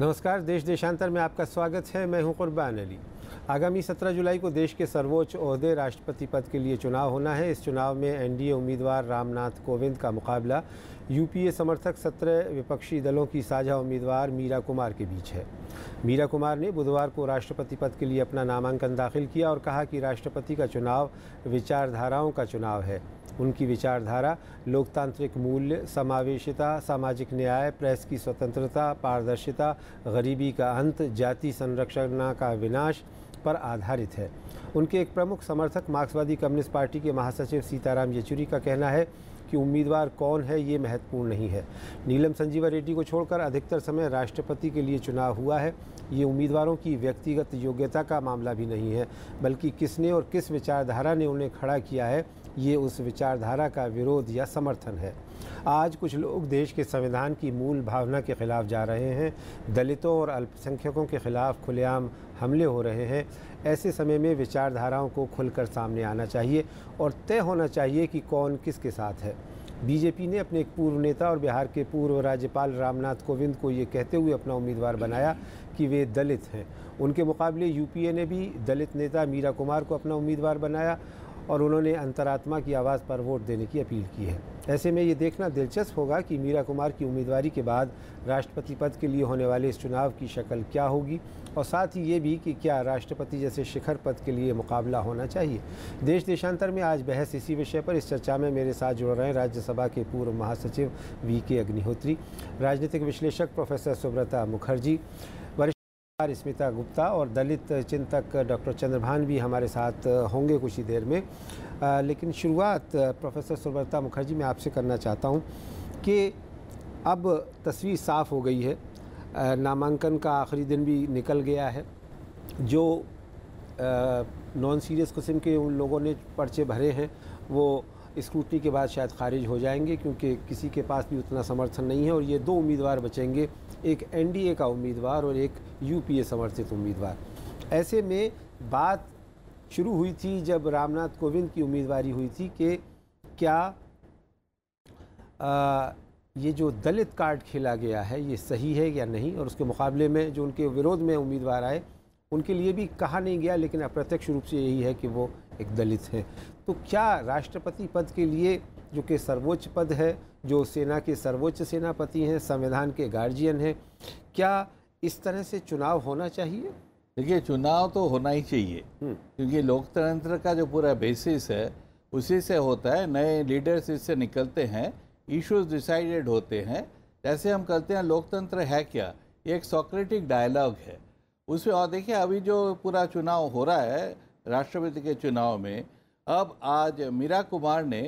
नमस्कार देश देशांतर में आपका स्वागत है मैं हूं कुरबान अली आगामी 17 जुलाई को देश के सर्वोच्च अहदे राष्ट्रपति पद के लिए चुनाव होना है इस चुनाव में एनडीए उम्मीदवार रामनाथ कोविंद का मुकाबला यूपीए समर्थक सत्रह विपक्षी दलों की साझा उम्मीदवार मीरा कुमार के बीच है मीरा कुमार ने बुधवार को राष्ट्रपति पद के लिए अपना नामांकन दाखिल किया और कहा कि राष्ट्रपति का चुनाव विचारधाराओं का चुनाव है उनकी विचारधारा लोकतांत्रिक मूल्य समावेशिता सामाजिक न्याय प्रेस की स्वतंत्रता पारदर्शिता गरीबी का अंत जाति संरक्षणा का विनाश पर आधारित है उनके एक प्रमुख समर्थक मार्क्सवादी कम्युनिस्ट पार्टी के महासचिव सीताराम येचुरी का कहना है कि उम्मीदवार कौन है ये महत्वपूर्ण नहीं है नीलम संजीवा रेड्डी को छोड़कर अधिकतर समय राष्ट्रपति के लिए चुनाव हुआ है ये उम्मीदवारों की व्यक्तिगत योग्यता का मामला भी नहीं है बल्कि किसने और किस विचारधारा ने उन्हें खड़ा किया है ये उस विचारधारा का विरोध या समर्थन है आज कुछ लोग देश के संविधान की मूल भावना के खिलाफ जा रहे हैं दलितों और अल्पसंख्यकों के खिलाफ खुलेआम हमले हो रहे हैं ऐसे समय में विचारधाराओं को खुलकर सामने आना चाहिए और तय होना चाहिए कि कौन किसके साथ है बीजेपी ने अपने एक पूर्व नेता और बिहार के पूर्व राज्यपाल रामनाथ कोविंद को ये कहते हुए अपना उम्मीदवार बनाया कि वे दलित हैं उनके मुकाबले यूपीए ने भी दलित नेता मीरा कुमार को अपना उम्मीदवार बनाया और उन्होंने अंतरात्मा की आवाज़ पर वोट देने की अपील की है ऐसे में ये देखना दिलचस्प होगा कि मीरा कुमार की उम्मीदवारी के बाद राष्ट्रपति पद के लिए होने वाले इस चुनाव की शक्ल क्या होगी और साथ ही ये भी कि क्या राष्ट्रपति जैसे शिखर पद के लिए मुकाबला होना चाहिए देश देशांतर में आज बहस इसी विषय पर इस चर्चा में मेरे साथ जुड़ रहे हैं राज्यसभा के पूर्व महासचिव वी के अग्निहोत्री राजनीतिक विश्लेषक प्रोफेसर सुब्रता मुखर्जी स्मिता गुप्ता और दलित चिंतक डॉक्टर चंद्रभान भी हमारे साथ होंगे कुछ ही देर में आ, लेकिन शुरुआत प्रोफेसर सुब्रता मुखर्जी मैं आपसे करना चाहता हूं कि अब तस्वीर साफ़ हो गई है नामांकन का आखिरी दिन भी निकल गया है जो नॉन सीरियस किस्म के उन लोगों ने पर्चे भरे हैं वो स्क्रूटनी के बाद शायद खारिज हो जाएंगे क्योंकि किसी के पास भी उतना समर्थन नहीं है और ये दो उम्मीदवार बचेंगे एक एनडीए का उम्मीदवार और एक यूपीए समर्थित उम्मीदवार ऐसे में बात शुरू हुई थी जब रामनाथ कोविंद की उम्मीदवारी हुई थी कि क्या आ, ये जो दलित कार्ड खेला गया है ये सही है या नहीं और उसके मुकाबले में जो उनके विरोध में उम्मीदवार आए उनके लिए भी कहा नहीं गया लेकिन अप्रत्यक्ष रूप से यही है कि वो एक दलित हैं तो क्या राष्ट्रपति पद के लिए जो कि सर्वोच्च पद है जो सेना के सर्वोच्च सेनापति हैं संविधान के गार्जियन हैं क्या इस तरह से चुनाव होना चाहिए देखिए चुनाव तो होना ही चाहिए हम्म। क्योंकि लोकतंत्र का जो पूरा बेसिस है उसी से होता है नए लीडर्स इससे निकलते हैं इश्यूज डिसाइडेड होते हैं जैसे हम कहते हैं लोकतंत्र है क्या ये एक सोक्रेटिक डायलॉग है उसमें और देखिए अभी जो पूरा चुनाव हो रहा है राष्ट्रपति के चुनाव में अब आज मीरा कुमार ने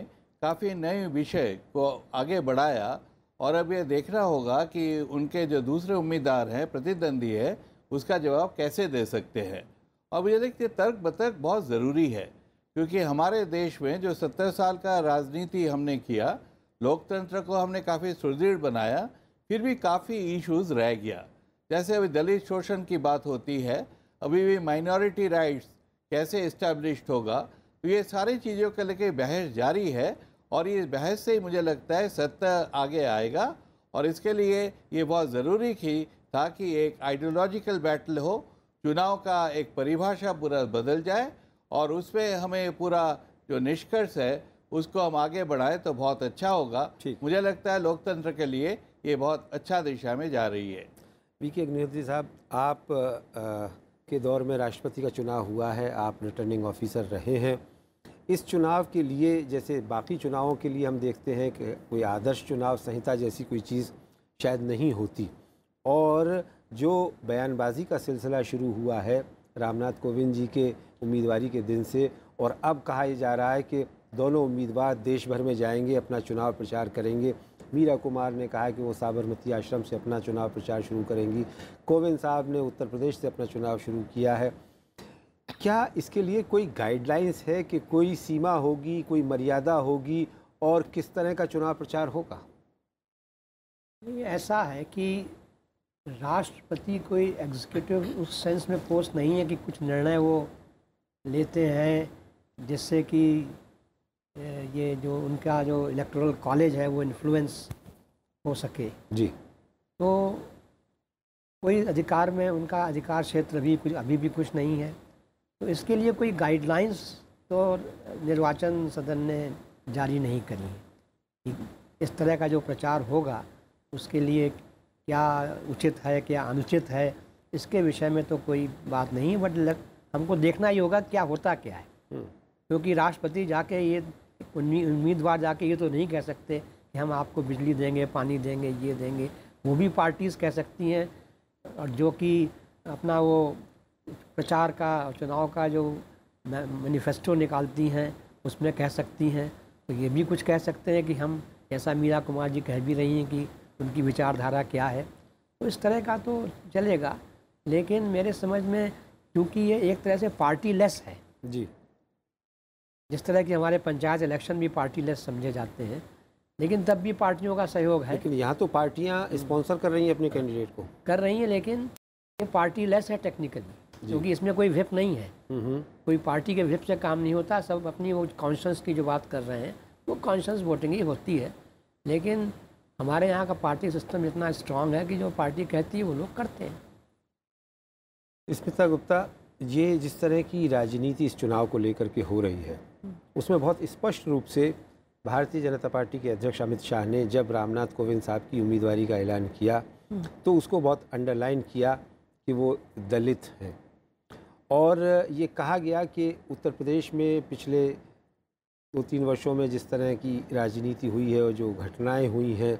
काफ़ी नए विषय को आगे बढ़ाया और अब ये देखना होगा कि उनके जो दूसरे उम्मीदवार हैं प्रतिद्वंदी है उसका जवाब कैसे दे सकते हैं अब ये देखिए तर्क बतर्क बहुत ज़रूरी है क्योंकि हमारे देश में जो सत्तर साल का राजनीति हमने किया लोकतंत्र को हमने काफ़ी सुदृढ़ बनाया फिर भी काफ़ी इश्यूज रह गया जैसे अभी दलित शोषण की बात होती है अभी भी माइनॉरिटी राइट्स कैसे इस्टेब्लिश होगा तो ये सारी चीज़ों के लेके बहस जारी है और ये बहस से ही मुझे लगता है सत्य आगे आएगा और इसके लिए ये बहुत ज़रूरी थी ताकि एक आइडियोलॉजिकल बैटल हो चुनाव का एक परिभाषा पूरा बदल जाए और उस पर हमें पूरा जो निष्कर्ष है उसको हम आगे बढ़ाएं तो बहुत अच्छा होगा मुझे लगता है लोकतंत्र के लिए ये बहुत अच्छा दिशा में जा रही है वी के अग्निहोत्री साहब आप आ, के दौर में राष्ट्रपति का चुनाव हुआ है आप रिटर्निंग ऑफिसर रहे हैं इस चुनाव के लिए जैसे बाकी चुनावों के लिए हम देखते हैं कि कोई आदर्श चुनाव संहिता जैसी कोई चीज़ शायद नहीं होती और जो बयानबाजी का सिलसिला शुरू हुआ है रामनाथ कोविंद जी के उम्मीदवारी के दिन से और अब कहा जा रहा है कि दोनों उम्मीदवार देश भर में जाएंगे अपना चुनाव प्रचार करेंगे मीरा कुमार ने कहा कि वो साबरमती आश्रम से अपना चुनाव प्रचार शुरू करेंगी कोविंद साहब ने उत्तर प्रदेश से अपना चुनाव शुरू किया है क्या इसके लिए कोई गाइडलाइंस है कि कोई सीमा होगी कोई मर्यादा होगी और किस तरह का चुनाव प्रचार होगा ऐसा है कि राष्ट्रपति कोई एग्जीक्यूटिव उस सेंस में पोस्ट नहीं है कि कुछ निर्णय वो लेते हैं जिससे कि ये जो उनका जो इलेक्टोरल कॉलेज है वो इन्फ्लुएंस हो सके जी तो कोई अधिकार में उनका अधिकार क्षेत्र भी कुछ अभी भी कुछ नहीं है तो इसके लिए कोई गाइडलाइंस तो निर्वाचन सदन ने जारी नहीं करी कि इस तरह का जो प्रचार होगा उसके लिए क्या उचित है क्या अनुचित है इसके विषय में तो कोई बात नहीं बट हमको देखना ही होगा क्या होता क्या है हम्म। क्योंकि तो राष्ट्रपति जाके ये उम्मीदवार जाके ये तो नहीं कह सकते कि हम आपको बिजली देंगे पानी देंगे ये देंगे वो भी पार्टीज़ कह सकती हैं और जो कि अपना वो प्रचार का चुनाव का जो मैनिफेस्टो निकालती हैं उसमें कह सकती हैं तो ये भी कुछ कह सकते हैं कि हम जैसा मीरा कुमार जी कह भी रही हैं कि उनकी विचारधारा क्या है तो इस तरह का तो चलेगा लेकिन मेरे समझ में क्योंकि ये एक तरह से पार्टी लेस है जी जिस तरह की हमारे पंचायत इलेक्शन भी पार्टी लेस समझे जाते हैं लेकिन तब भी पार्टियों का सहयोग है लेकिन यहाँ तो पार्टियाँ स्पॉन्सर कर रही हैं अपने कैंडिडेट को कर रही हैं लेकिन ये पार्टी लेस है टेक्निकली क्योंकि इसमें कोई विप नहीं है हम्म, हम्म। कोई पार्टी के विप से काम नहीं होता सब अपनी वो कॉन्शंस की जो बात कर रहे हैं वो कॉन्शंस वोटिंग ही होती है लेकिन हमारे यहाँ का पार्टी सिस्टम इतना स्ट्रांग है कि जो पार्टी कहती है वो लोग करते हैं स्मिता गुप्ता ये जिस तरह की राजनीति इस चुनाव को लेकर के हो रही है हम्म। उसमें बहुत स्पष्ट रूप से भारतीय जनता पार्टी के अध्यक्ष अमित शाह ने जब रामनाथ कोविंद साहब की उम्मीदवारी का ऐलान किया तो उसको बहुत अंडरलाइन किया कि वो दलित हैं और ये कहा गया कि उत्तर प्रदेश में पिछले दो तीन वर्षों में जिस तरह की राजनीति हुई है और जो घटनाएं हुई हैं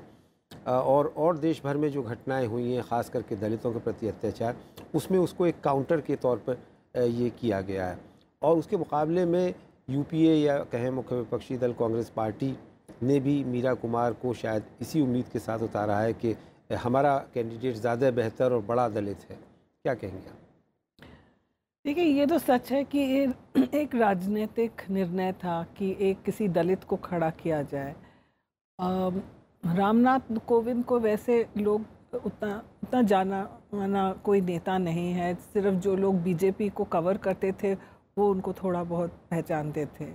और और देश भर में जो घटनाएं हुई हैं ख़ास करके दलितों के प्रति अत्याचार उसमें उसको एक काउंटर के तौर पर ये किया गया है और उसके मुकाबले में यूपीए या कहें मुख्य विपक्षी दल कांग्रेस पार्टी ने भी मीरा कुमार को शायद इसी उम्मीद के साथ उतारा है कि हमारा कैंडिडेट ज़्यादा बेहतर और बड़ा दलित है क्या कहेंगे आप देखिए ये तो सच है कि ये एक राजनीतिक निर्णय था कि एक किसी दलित को खड़ा किया जाए रामनाथ कोविंद को वैसे लोग उतना उतना जाना माना कोई नेता नहीं है सिर्फ जो लोग बीजेपी को कवर करते थे वो उनको थोड़ा बहुत पहचानते थे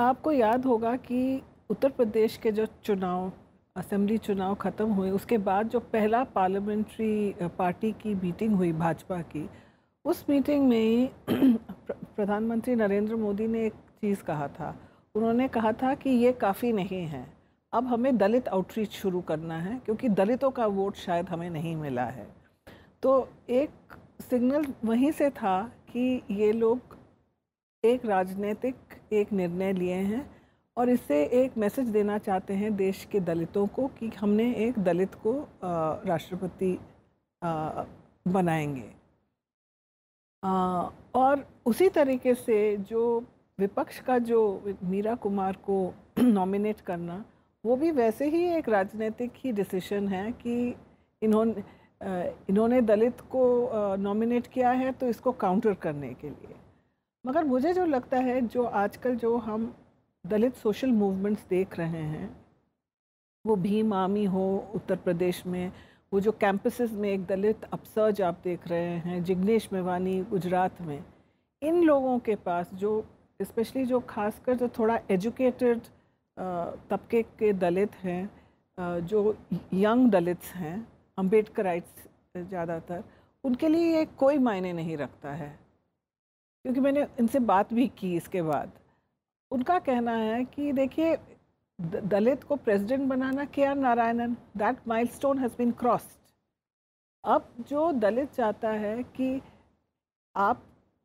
आपको याद होगा कि उत्तर प्रदेश के जो चुनाव असेंबली चुनाव ख़त्म हुए उसके बाद जो पहला पार्लियामेंट्री पार्टी की मीटिंग हुई भाजपा की उस मीटिंग में प्रधानमंत्री नरेंद्र मोदी ने एक चीज़ कहा था उन्होंने कहा था कि ये काफ़ी नहीं है अब हमें दलित आउटरीच शुरू करना है क्योंकि दलितों का वोट शायद हमें नहीं मिला है तो एक सिग्नल वहीं से था कि ये लोग एक राजनीतिक एक निर्णय लिए हैं और इससे एक मैसेज देना चाहते हैं देश के दलितों को कि हमने एक दलित को राष्ट्रपति बनाएंगे आ, और उसी तरीके से जो विपक्ष का जो मीरा कुमार को नॉमिनेट करना वो भी वैसे ही एक राजनीतिक ही डिसीशन है कि इन्होंने इन्होंने दलित को नॉमिनेट किया है तो इसको काउंटर करने के लिए मगर मुझे जो लगता है जो आजकल जो हम दलित सोशल मूवमेंट्स देख रहे हैं वो भीम आमी हो उत्तर प्रदेश में वो जो कैंपसेस में एक दलित अपसर्ज आप देख रहे हैं जिग्नेश मेवानी गुजरात में इन लोगों के पास जो स्पेशली जो खासकर जो थोड़ा एजुकेटेड तबके के दलित हैं जो यंग दलित्स हैं अम्बेडकराइट्स ज़्यादातर उनके लिए ये कोई मायने नहीं रखता है क्योंकि मैंने इनसे बात भी की इसके बाद उनका कहना है कि देखिए दलित को प्रेसिडेंट बनाना K R Narayanan that milestone has been crossed अब जो दलित चाहता है कि आप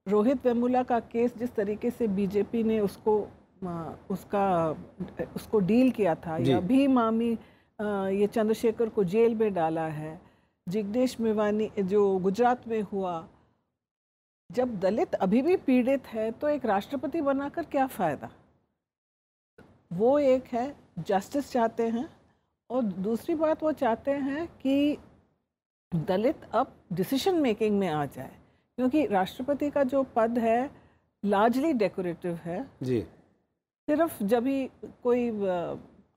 रोहित वेमुला का केस जिस तरीके से बीजेपी ने उसको उसका उसको डील किया था या भी मामी ये चंद्रशेखर को जेल में डाला है जिग्नेश मेवानी जो गुजरात में हुआ जब दलित अभी भी पीड़ित है तो एक राष्ट्रपति बनाकर क्या फ़ायदा वो एक है जस्टिस चाहते हैं और दूसरी बात वो चाहते हैं कि दलित अब डिसीशन मेकिंग में आ जाए क्योंकि राष्ट्रपति का जो पद है लार्जली डेकोरेटिव है जी सिर्फ जब भी कोई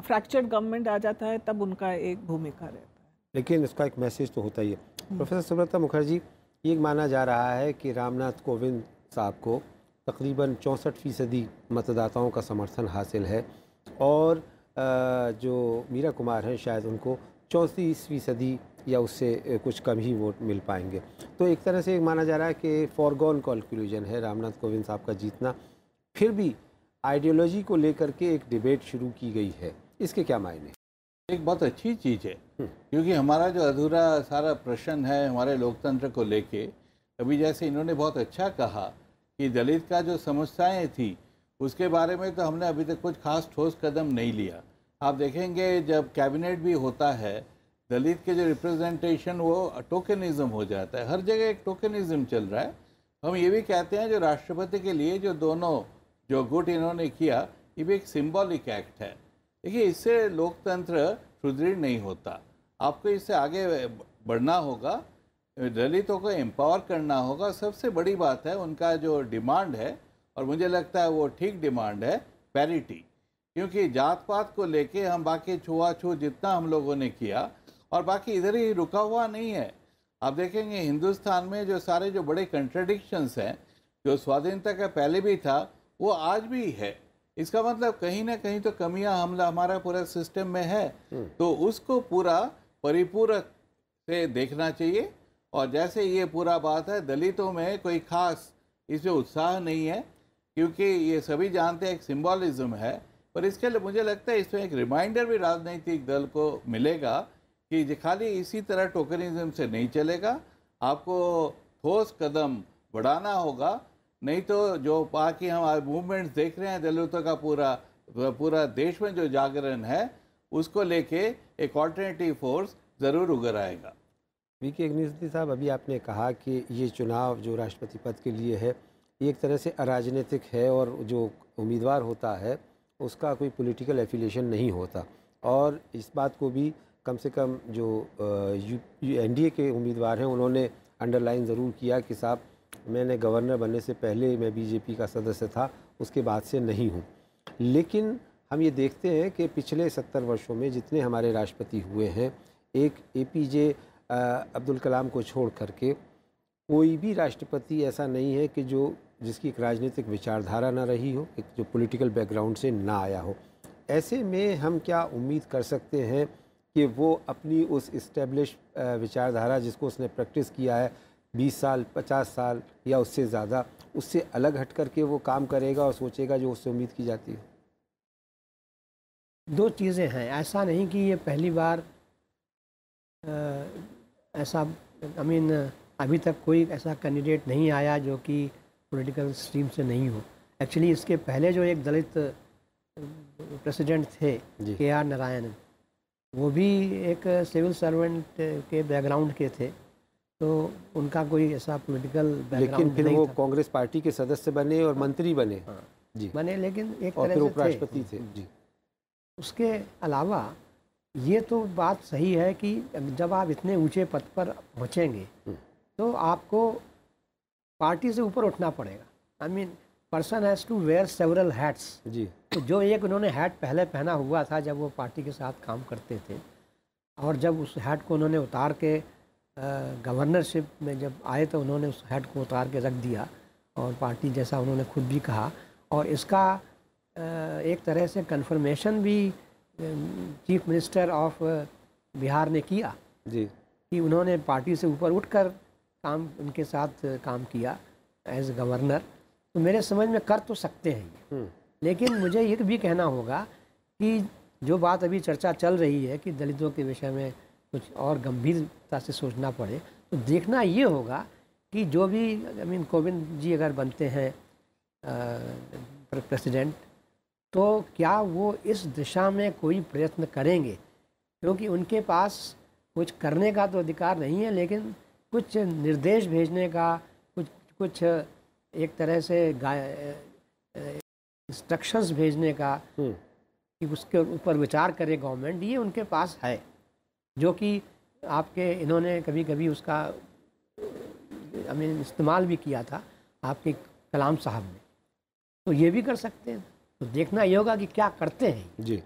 फ्रैक्चर्ड गवर्नमेंट आ जाता है तब उनका एक भूमिका रहता है लेकिन इसका एक मैसेज तो होता ही है हम्म। प्रोफेसर सुब्रता मुखर्जी ये माना जा रहा है कि रामनाथ कोविंद साहब को तकरीबन चौंसठ फ़ीसदी मतदाताओं का समर्थन हासिल है और जो मीरा कुमार हैं शायद उनको चौंतीस फ़ीसदी या उससे कुछ कम ही वोट मिल पाएंगे तो एक तरह से माना जा रहा है कि फॉरगॉन कॉन्क्लूजन है रामनाथ कोविंद साहब का जीतना फिर भी आइडियोलॉजी को लेकर के एक डिबेट शुरू की गई है इसके क्या मायने एक बहुत अच्छी चीज़ है हम्म। क्योंकि हमारा जो अधूरा सारा प्रश्न है हमारे लोकतंत्र को लेके अभी जैसे इन्होंने बहुत अच्छा कहा कि दलित का जो समस्याएं थी उसके बारे में तो हमने अभी तक कुछ खास ठोस कदम नहीं लिया आप देखेंगे जब कैबिनेट भी होता है दलित के जो रिप्रेजेंटेशन वो टोकनिज़म हो जाता है हर जगह एक टोकनिज़म चल रहा है हम ये भी कहते हैं जो राष्ट्रपति के लिए जो दोनों जो गुट इन्होंने किया ये भी एक सिम्बॉलिक एक्ट है देखिए इससे लोकतंत्र सुदृढ़ नहीं होता आपको इससे आगे बढ़ना होगा दलितों को एम्पावर करना होगा सबसे बड़ी बात है उनका जो डिमांड है और मुझे लगता है वो ठीक डिमांड है पैरिटी क्योंकि जात पात को लेके हम बाकी छुआछू जितना हम लोगों ने किया और बाकी इधर ही रुका हुआ नहीं है आप देखेंगे हिंदुस्तान में जो सारे जो बड़े कंट्रडिक्शंस हैं जो स्वाधीनता का पहले भी था वो आज भी है इसका मतलब कहीं ना कहीं तो कमियां हमला हमारा पूरा सिस्टम में है हम्म. तो उसको पूरा परिपूरक से देखना चाहिए और जैसे ये पूरा बात है दलितों में कोई ख़ास इसमें उत्साह नहीं है क्योंकि ये सभी जानते हैं एक सिम्बॉलिज्म है पर इसके लिए मुझे लगता है इसमें एक रिमाइंडर भी राजनीतिक दल को मिलेगा कि खाली इसी तरह टोकनिज़म से नहीं चलेगा आपको ठोस कदम बढ़ाना होगा नहीं तो जो बाकी हम आज मूवमेंट्स देख रहे हैं दलितों का पूरा पूरा देश में जो जागरण है उसको लेके एक ऑल्टरनेटिव फोर्स ज़रूर उगर आएगा वी के अग्निहोत्री साहब अभी आपने कहा कि ये चुनाव जो राष्ट्रपति पद के लिए है ये एक तरह से अराजनीतिक है और जो उम्मीदवार होता है उसका कोई पॉलिटिकल एफिलिएशन नहीं होता और इस बात को भी कम से कम जो एन डी ए के उम्मीदवार हैं उन्होंने अंडरलाइन ज़रूर किया कि साहब मैंने गवर्नर बनने से पहले मैं बीजेपी का सदस्य था उसके बाद से नहीं हूँ लेकिन हम ये देखते हैं कि पिछले सत्तर वर्षों में जितने हमारे राष्ट्रपति हुए हैं एक ए पी जे अब्दुल कलाम को छोड़ करके कोई भी राष्ट्रपति ऐसा नहीं है कि जो जिसकी एक राजनीतिक विचारधारा ना रही हो एक जो पॉलिटिकल बैकग्राउंड से ना आया हो ऐसे में हम क्या उम्मीद कर सकते हैं कि वो अपनी उस इस्टेब्लिश विचारधारा जिसको उसने प्रैक्टिस किया है बीस साल पचास साल या उससे ज़्यादा उससे अलग हट करके वो काम करेगा और सोचेगा जो उससे उम्मीद की जाती है दो चीज़ें हैं ऐसा नहीं कि ये पहली बार ऐसा आई मीन अभी तक कोई ऐसा कैंडिडेट नहीं आया जो कि पॉलिटिकल स्ट्रीम से नहीं हो एक्चुअली इसके पहले जो एक दलित प्रेसिडेंट थे के आर नारायण वो भी एक सिविल सर्वेंट के बैकग्राउंड के थे तो उनका कोई ऐसा पॉलिटिकल लेकिन फिर वो कांग्रेस पार्टी के सदस्य बने और हाँ। मंत्री बने हाँ जी बने लेकिन एक तरह से उपराष्ट्रपति थे जी उसके अलावा ये तो बात सही है कि जब आप इतने ऊंचे पद पर पहुँचेंगे हम्म। तो आपको पार्टी से ऊपर उठना पड़ेगा I mean person has to wear several hats जी तो जो एक उन्होंने हैट पहले पहना हुआ था जब वो पार्टी के साथ काम करते थे और जब उस हैट को उन्होंने उतार के गवर्नरशिप में जब आए तो उन्होंने उस हैट को उतार के रख दिया और पार्टी जैसा उन्होंने खुद भी कहा और इसका आ, एक तरह से कन्फर्मेशन भी चीफ मिनिस्टर ऑफ बिहार ने किया जी कि उन्होंने पार्टी से ऊपर उठकर काम उनके साथ काम किया एज गवर्नर तो मेरे समझ में कर तो सकते हैं हम्म। लेकिन मुझे ये भी कहना होगा कि जो बात अभी चर्चा चल रही है कि दलितों के विषय में कुछ और गंभीरता से सोचना पड़े तो देखना ये होगा कि जो भी आई मीन कोविंद जी अगर बनते हैं प्रेसिडेंट तो क्या वो इस दिशा में कोई प्रयत्न करेंगे क्योंकि उनके पास कुछ करने का तो अधिकार नहीं है लेकिन कुछ निर्देश भेजने का कुछ कुछ एक तरह से इंस्ट्रक्शंस भेजने का हम्म। कि उसके ऊपर विचार करे गवर्नमेंट ये उनके पास है जो कि आपके इन्होंने कभी कभी उसका आई मीन इस्तेमाल भी किया था आपके कलाम साहब ने तो ये भी कर सकते हैं तो देखना ये होगा कि क्या करते हैं जी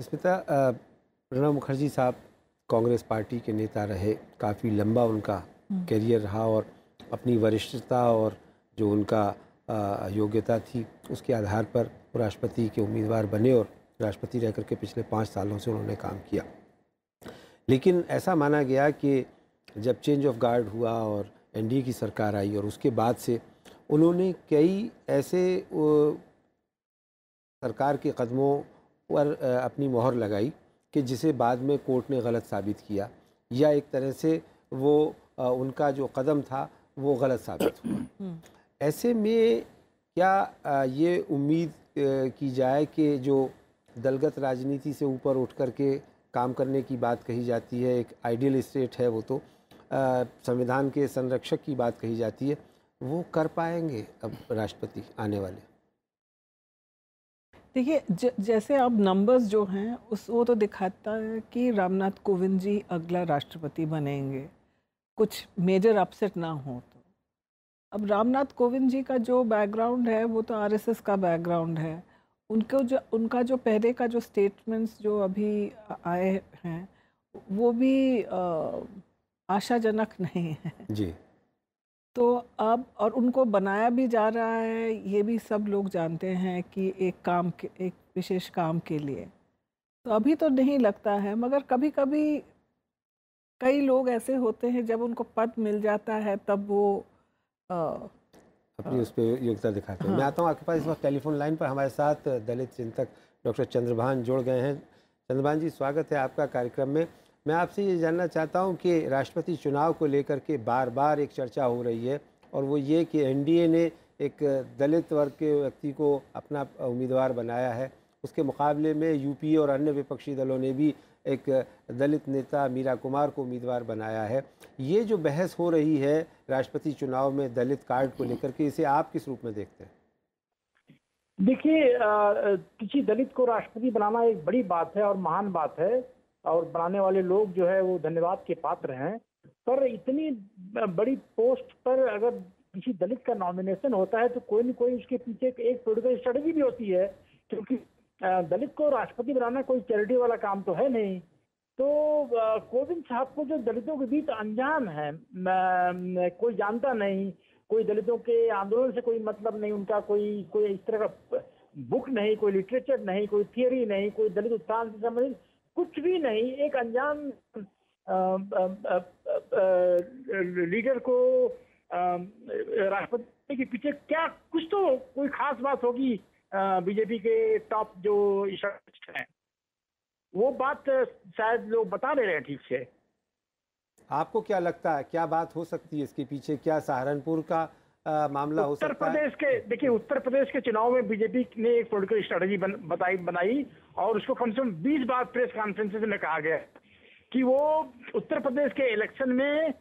स्मिता प्रणब मुखर्जी साहब कांग्रेस पार्टी के नेता रहे काफ़ी लंबा उनका हम्म। करियर रहा और अपनी वरिष्ठता और जो उनका योग्यता थी उसके आधार पर राष्ट्रपति के उम्मीदवार बने और राष्ट्रपति रह करके पिछले पाँच सालों से उन्होंने काम किया लेकिन ऐसा माना गया कि जब चेंज ऑफ गार्ड हुआ और एनडीए की सरकार आई और उसके बाद से उन्होंने कई ऐसे सरकार के कदमों पर अपनी मोहर लगाई कि जिसे बाद में कोर्ट ने गलत साबित किया या एक तरह से वो उनका जो कदम था वो गलत साबित हुआ हम्म। ऐसे में क्या ये उम्मीद की जाए कि जो दलगत राजनीति से ऊपर उठ कर के काम करने की बात कही जाती है एक आइडियल स्टेट है वो तो संविधान के संरक्षक की बात कही जाती है वो कर पाएंगे अब राष्ट्रपति आने वाले देखिए जैसे अब नंबर्स जो हैं उस वो तो दिखाता है कि रामनाथ कोविंद जी अगला राष्ट्रपति बनेंगे कुछ मेजर अपसेट ना हो तो अब रामनाथ कोविंद जी का जो बैकग्राउंड है वो तो आरएसएस का बैकग्राउंड है उनको जो उनका जो पहले का जो स्टेटमेंट्स जो अभी आए हैं वो भी आशाजनक नहीं है जी तो अब और उनको बनाया भी जा रहा है ये भी सब लोग जानते हैं कि एक काम के एक विशेष काम के लिए तो अभी तो नहीं लगता है मगर कभी कभी कई लोग ऐसे होते हैं जब उनको पद मिल जाता है तब वो आ, अपनी उस पर योग्यता दिखाते हैं हाँ। मैं आता हूँ आपके पास इस वक्त टेलीफोन लाइन पर हमारे साथ दलित चिंतक डॉक्टर चंद्रभान जुड़ गए हैं चंद्रभान जी स्वागत है आपका कार्यक्रम में मैं आपसे ये जानना चाहता हूँ कि राष्ट्रपति चुनाव को लेकर के बार बार एक चर्चा हो रही है और वो ये कि एन ने एक दलित वर्ग के व्यक्ति को अपना उम्मीदवार बनाया है उसके मुकाबले में यूपी और अन्य विपक्षी दलों ने भी एक दलित नेता मीरा कुमार को उम्मीदवार बनाया है ये जो बहस हो रही है राष्ट्रपति चुनाव में दलित कार्ड को लेकर के इसे आप किस रूप में देखते हैं देखिए किसी दलित को राष्ट्रपति बनाना एक बड़ी बात है और महान बात है और बनाने वाले लोग जो है वो धन्यवाद के पात्र हैं पर इतनी बड़ी पोस्ट पर अगर किसी दलित का नॉमिनेशन होता है तो कोई ना कोई उसके पीछे एक पोलिटिकल स्ट्रेटेजी भी होती है क्योंकि दलित को राष्ट्रपति बनाना कोई चैरिटी वाला काम तो है नहीं तो कोविंद साहब को जो दलितों के बीच अनजान है कोई जानता नहीं कोई दलितों के आंदोलन से कोई मतलब नहीं उनका कोई कोई इस तरह का बुक नहीं कोई लिटरेचर नहीं कोई थियोरी नहीं कोई दलित उत्थान से संबंधित कुछ भी नहीं एक अनजान लीडर को राष्ट्रपति के पीछे क्या कुछ तो कोई खास बात होगी बीजेपी के टॉप जो हैं वो बात शायद लोग बता नहीं रहे हैं ठीक से आपको क्या लगता है क्या बात हो सकती है इसके पीछे क्या सहारनपुर का मामला हो सकता है उत्तर प्रदेश के देखिए उत्तर प्रदेश के चुनाव में बीजेपी ने एक पोलिटिकल स्ट्रेटेजी बन, बताई बनाई और उसको कम से कम बीस बार प्रेस कॉन्फ्रेंस में कहा गया कि वो उत्तर प्रदेश के इलेक्शन में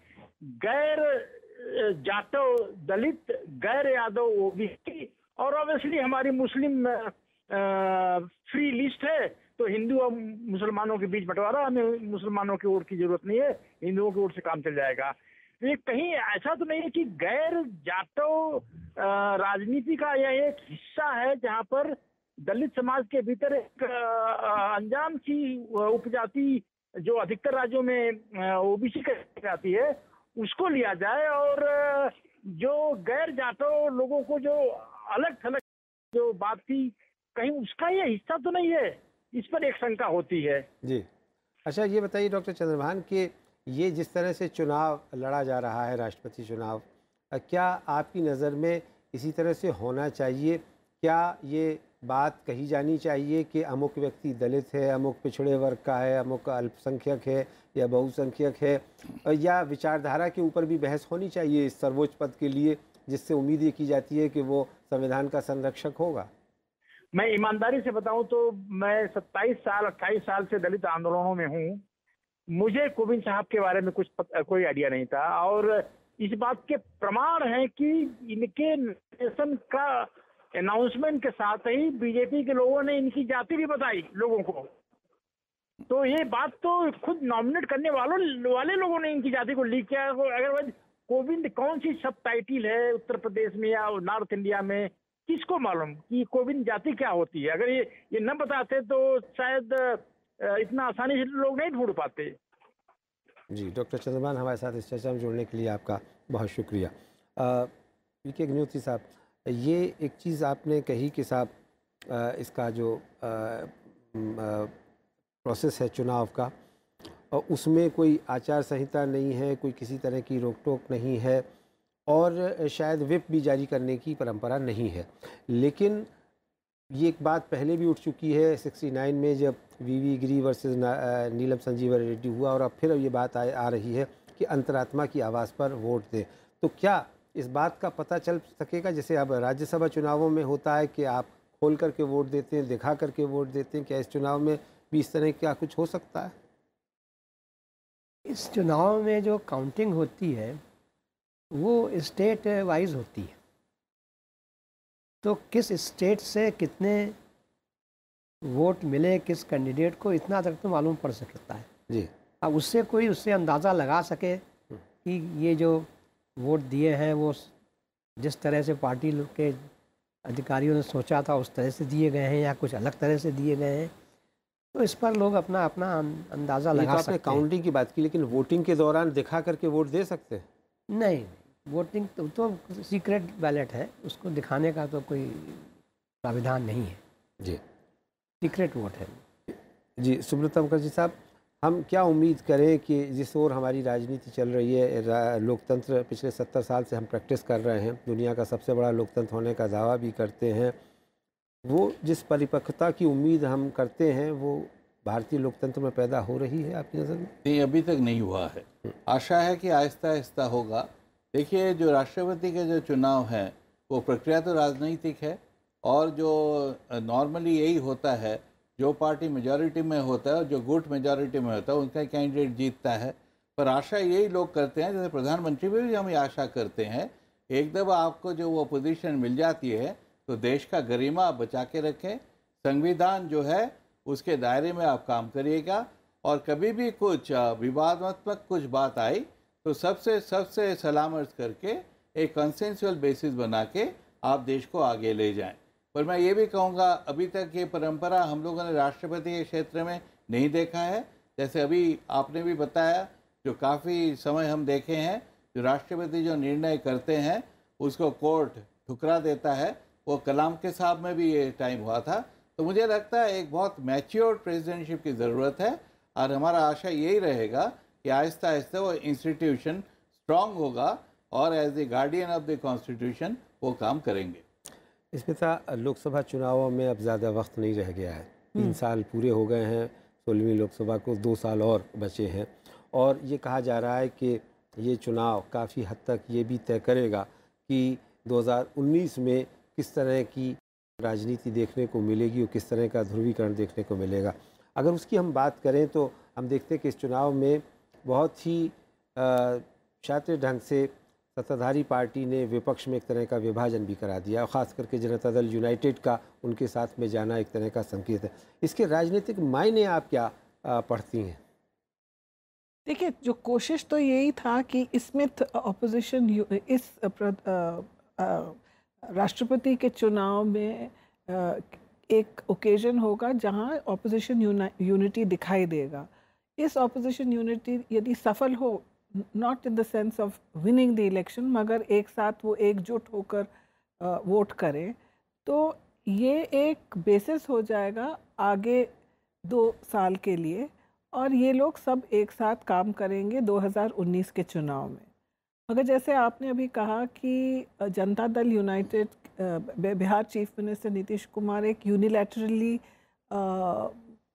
गैर जाटव दलित गैर यादव ओबीसी और ऑब्वियसली हमारी मुस्लिम फ्री लिस्ट है तो हिंदू और मुसलमानों के बीच बंटवारा हमें मुसलमानों की ओर की जरूरत नहीं है हिंदुओं की ओर से काम चल जाएगा ये कहीं ऐसा तो नहीं है कि गैर जाटव राजनीति का यह एक हिस्सा है जहाँ पर दलित समाज के भीतर एक अंजाम की उपजाति जो अधिकतर राज्यों में ओबीसी जाती है उसको लिया जाए और जो गैर जाटो लोगों को जो अलग थलग जो बात थी कहीं उसका यह हिस्सा तो नहीं है इस पर एक शंका होती है जी अच्छा ये बताइए डॉक्टर चंद्रभान की ये जिस तरह से चुनाव लड़ा जा रहा है राष्ट्रपति चुनाव क्या आपकी नज़र में इसी तरह से होना चाहिए क्या ये बात कही जानी चाहिए कि अमुक व्यक्ति दलित है अमुक पिछड़े वर्ग का है अमुक अल्पसंख्यक है या बहुसंख्यक है या विचारधारा के ऊपर भी बहस होनी चाहिए इस सर्वोच्च पद के लिए जिससे उम्मीद ये की जाती है कि वो संविधान का संरक्षक होगा मैं ईमानदारी से बताऊं तो मैं 27 साल 28 साल से दलित आंदोलनों में हूं मुझे कोविंद साहब के बारे में कुछ पत, कोई आइडिया नहीं था और इस बात के प्रमाण है कि इनके नेशन का अनाउंसमेंट के साथ ही बीजेपी के लोगों ने इनकी जाति भी बताई लोगों को तो ये बात तो खुद नॉमिनेट करने वालों वाले लोगों ने इनकी जाति को लीक किया अगर कोविंद कौन सी सब टाइटिल है उत्तर प्रदेश में या नॉर्थ इंडिया में किसको मालूम कि कोविंद जाति क्या होती है अगर ये ये न बताते तो शायद इतना आसानी से लोग नहीं ढूंढ पाते जी डॉक्टर चंद्रमान हमारे साथ इस चर्चा में जुड़ने के लिए आपका बहुत शुक्रिया पी के अग्निहोत्री साहब ये एक चीज़ आपने कही कि साहब इसका जो आ, आ, प्रोसेस है चुनाव का और उसमें कोई आचार संहिता नहीं है कोई किसी तरह की रोक टोक नहीं है और शायद विप भी जारी करने की परंपरा नहीं है लेकिन ये एक बात पहले भी उठ चुकी है 69 में जब V V Giri versus Neelam Sanjiva Reddy हुआ और अब फिर अब ये बात आ, आ रही है कि अंतरात्मा की आवाज़ पर वोट दें तो क्या इस बात का पता चल सकेगा जैसे अब राज्यसभा चुनावों में होता है कि आप खोल करके वोट देते हैं दिखा करके वोट देते हैं क्या इस चुनाव में भी इस तरह क्या कुछ हो सकता है इस चुनाव में जो काउंटिंग होती है वो स्टेट वाइज होती है तो किस स्टेट से कितने वोट मिले किस कैंडिडेट को इतना तक तो मालूम पड़ सकता है जी अब उससे कोई उससे अंदाज़ा लगा सके हम्म। कि ये जो वोट दिए हैं वो जिस तरह से पार्टी के अधिकारियों ने सोचा था उस तरह से दिए गए हैं या कुछ अलग तरह से दिए गए हैं तो इस पर लोग अपना अपना अं-, अंदाज़ा तो लगा सकते हैं काउंटिंग की बात की लेकिन वोटिंग के दौरान दिखा करके वोट दे सकते हैं नहीं वोटिंग तो, तो सीक्रेट बैलेट है उसको दिखाने का तो कोई प्राविधान नहीं है जी सीक्रेट वोट है जी सुब्रता मुखर्जी साहब हम क्या उम्मीद करें कि जिस ओर हमारी राजनीति चल रही है लोकतंत्र पिछले सत्तर साल से हम प्रैक्टिस कर रहे हैं दुनिया का सबसे बड़ा लोकतंत्र होने का दावा भी करते हैं वो जिस परिपक्वता की उम्मीद हम करते हैं वो भारतीय लोकतंत्र में पैदा हो रही है आपकी नज़र में नहीं अभी तक नहीं हुआ है हम्म। आशा है कि आहिस्ता आहिस्ता होगा देखिए जो राष्ट्रपति के जो चुनाव हैं वो प्रक्रिया तो राजनीतिक है और जो नॉर्मली यही होता है जो पार्टी मेजॉरिटी में होता है और जो गुट मेजॉरिटी में होता है उनका कैंडिडेट जीतता है पर आशा यही लोग करते हैं जैसे प्रधानमंत्री में भी हम आशा करते हैं एक दफ़ा आपको जो वो पोजीशन मिल जाती है तो देश का गरिमा आप बचा के रखें संविधान जो है उसके दायरे में आप काम करिएगा और कभी भी कुछ विवादात्मक कुछ बात आई तो सबसे सबसे सलाम अर्ज करके एक कंसेंसुअल बेसिस बना के आप देश को आगे ले जाएं पर मैं ये भी कहूँगा अभी तक ये परंपरा हम लोगों ने राष्ट्रपति के क्षेत्र में नहीं देखा है जैसे अभी आपने भी बताया जो काफ़ी समय हम देखे हैं जो राष्ट्रपति जो निर्णय करते हैं उसको कोर्ट ठुकरा देता है वो कलाम के साहब में भी ये टाइम हुआ था तो मुझे लगता है एक बहुत मैच्योर प्रेसिडेंटशिप की ज़रूरत है और हमारा आशा यही रहेगा कि आहिस्ता आहिस्ता वो इंस्टीट्यूशन स्ट्रांग होगा और as a guardian of the constitution वो काम करेंगे इसमें था लोकसभा चुनावों में अब ज़्यादा वक्त नहीं रह गया है हम्म। तीन साल पूरे हो गए हैं सोलहवीं लोकसभा को दो साल और बचे हैं और ये कहा जा रहा है कि ये चुनाव काफ़ी हद तक ये भी तय करेगा कि 2019 में किस तरह की राजनीति देखने को मिलेगी और किस तरह का ध्रुवीकरण देखने को मिलेगा अगर उसकी हम बात करें तो हम देखते हैं कि इस चुनाव में बहुत ही शातिर ढंग से सत्ताधारी पार्टी ने विपक्ष में एक तरह का विभाजन भी करा दिया और ख़ास करके जनता दल यूनाइटेड का उनके साथ में जाना एक तरह का संकेत है इसके राजनीतिक मायने आप क्या पढ़ती हैं देखिए जो कोशिश तो यही था कि इसमें ऑपोजिशन इस राष्ट्रपति के चुनाव में एक ओकेजन होगा जहां ऑपोजिशन यूनिटी दिखाई देगा इस ऑपोजिशन यूनिटी यदि सफल हो not in the sense of winning the election मगर एक साथ वो एकजुट होकर वोट करें तो ये एक बेसिस हो जाएगा आगे दो साल के लिए और ये लोग सब एक साथ काम करेंगे 2019 के चुनाव में मगर जैसे आपने अभी कहा कि Janata Dal United Bihar chief minister Nitish Kumar एक यूनिलैटरली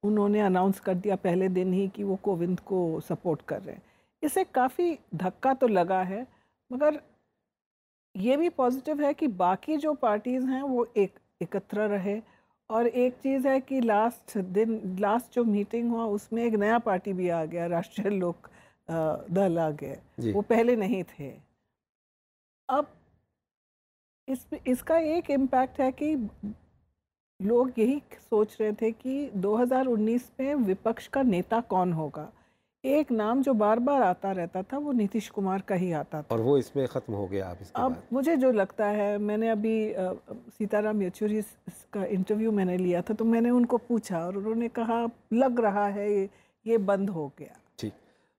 उन्होंने अनाउंस कर दिया पहले दिन ही कि वो कोविंद को सपोर्ट कर रहे हैं इसे काफ़ी धक्का तो लगा है मगर ये भी पॉजिटिव है कि बाकी जो पार्टीज़ हैं वो एक एकत्र रहे और एक चीज़ है कि लास्ट दिन लास्ट जो मीटिंग हुआ उसमें एक नया पार्टी भी आ गया राष्ट्रीय लोक दल आ गए वो पहले नहीं थे अब इस इसका एक इम्पैक्ट है कि लोग यही सोच रहे थे कि 2019 में विपक्ष का नेता कौन होगा एक नाम जो बार बार आता रहता था वो नीतीश कुमार का ही आता था और वो इसमें ख़त्म हो गया अब इसके अब मुझे जो लगता है मैंने अभी सीताराम येचुरी का इंटरव्यू मैंने लिया था तो मैंने उनको पूछा और उन्होंने कहा लग रहा है ये ये बंद हो गया ठीक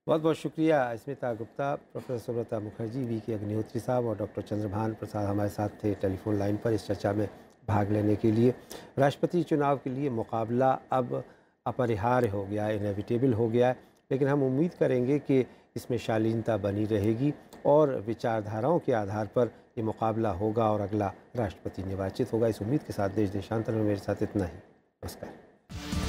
बहुत बहुत शुक्रिया Smita Gupta professor Subrata Mukherjee V K Agnihotri साहब और डॉक्टर चंद्रभान प्रसाद हमारे साथ थे टेलीफोन लाइन पर इस चर्चा में भाग लेने के लिए राष्ट्रपति चुनाव के लिए मुकाबला अब अपरिहार्य हो गया है इनविटेबल हो गया है लेकिन हम उम्मीद करेंगे कि इसमें शालीनता बनी रहेगी और विचारधाराओं के आधार पर ये मुकाबला होगा और अगला राष्ट्रपति निर्वाचित होगा इस उम्मीद के साथ देश देशांतर में मेरे साथ इतना ही नमस्कार